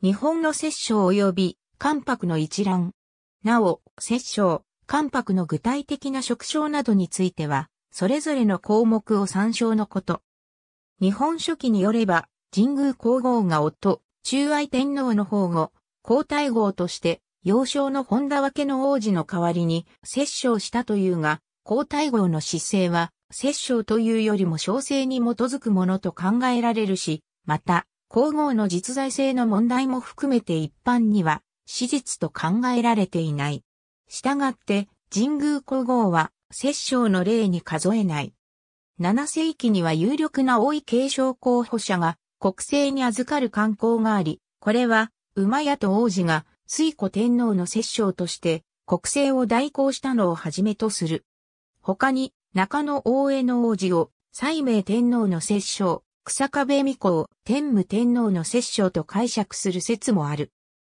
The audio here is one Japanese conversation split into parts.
日本の摂政及び関白の一覧。なお、摂政、関白の具体的な職称などについては、それぞれの項目を参照のこと。日本書紀によれば、神宮皇后が夫、中愛天皇の保護、皇太后として、幼少の本田分けの王子の代わりに、摂政したというが、皇太后の姿勢は、摂政というよりも小生に基づくものと考えられるし、また、皇后の実在性の問題も含めて一般には史実と考えられていない。従って、神宮皇后は摂政の例に数えない。7世紀には有力な王位継承候補者が国政に預かる慣行があり、これは馬屋と王子が水古天皇の摂政として国政を代行したのをはじめとする。他に中野大江の王子を西明天皇の摂政、草壁子を天武天皇の摂政と解釈する説もある。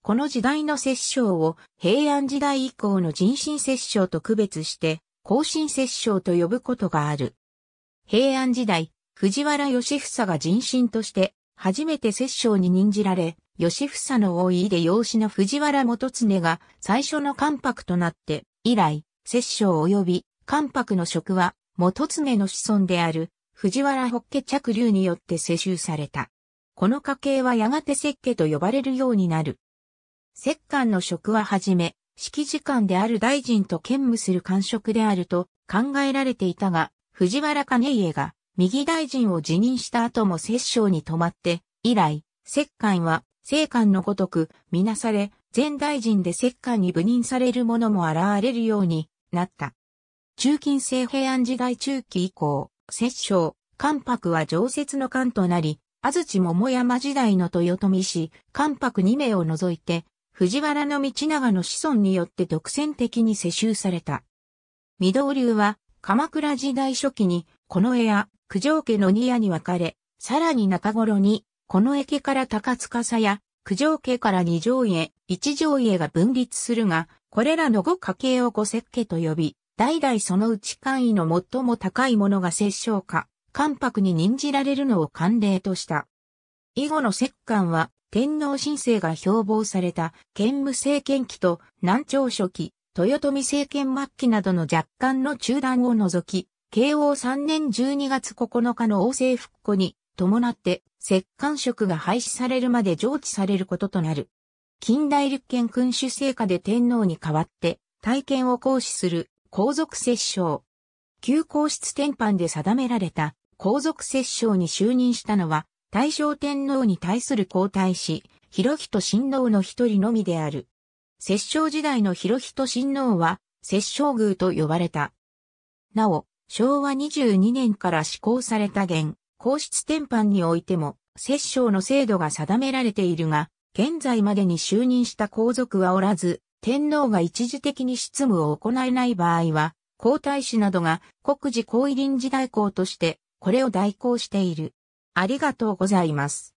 この時代の摂政を平安時代以降の人身摂政と区別して、後進摂政と呼ぶことがある。平安時代、藤原義房が人身として初めて摂政に任じられ、義房の多いで養子の藤原元常が最初の関白となって、以来、摂政及び関白の職は元常の子孫である藤原北家着流によって世襲された。この家系はやがて石家と呼ばれるようになる。石官の職ははじめ、指揮時間である大臣と兼務する官職であると考えられていたが、藤原兼家が右大臣を辞任した後も摂政に止まって、以来、石官は政官のごとくみなされ、前大臣で石官に部任される者も現れるようになった。中近世平安時代中期以降、摂政、関白は常設の官となり、安土桃山時代の豊臣氏、関白2名を除いて、藤原道長の子孫によって独占的に世襲された。御堂流は、鎌倉時代初期に、この絵や九条家の二屋に分かれ、さらに中頃に、この家から高司や、九条家から二条家、一条家が分立するが、これらの五家系を五石家と呼び、代々そのうち官位の最も高いものが摂政か、関白に任じられるのを慣例とした。以後の摂関は、天皇神聖が標榜された、兼武政権期と南朝初期、豊臣政権末期などの若干の中断を除き、慶応3年12月9日の王政復古に伴って摂関職が廃止されるまで上知されることとなる。近代立憲君主成下で天皇に代わって体験を行使する皇族摂政。旧皇室典範で定められた皇族摂政に就任したのは、大正天皇に対する皇太子、広仁親王の一人のみである。摂政時代の広仁親王は、摂政宮と呼ばれた。なお、昭和22年から施行された現、皇室典範においても、摂政の制度が定められているが、現在までに就任した皇族はおらず、天皇が一時的に執務を行えない場合は、皇太子などが国事皇位臨時代行として、これを代行している。ありがとうございます。